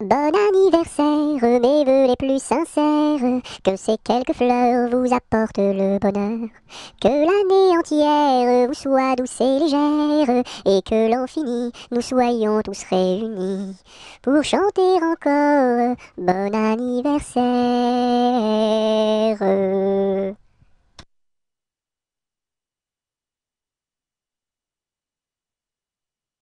Bon anniversaire, mes vœux les plus sincères, que ces quelques fleurs vous apportent le bonheur, que l'année entière vous soit douce et légère, et que l'an nous soyons tous réunis pour chanter encore bon anniversaire.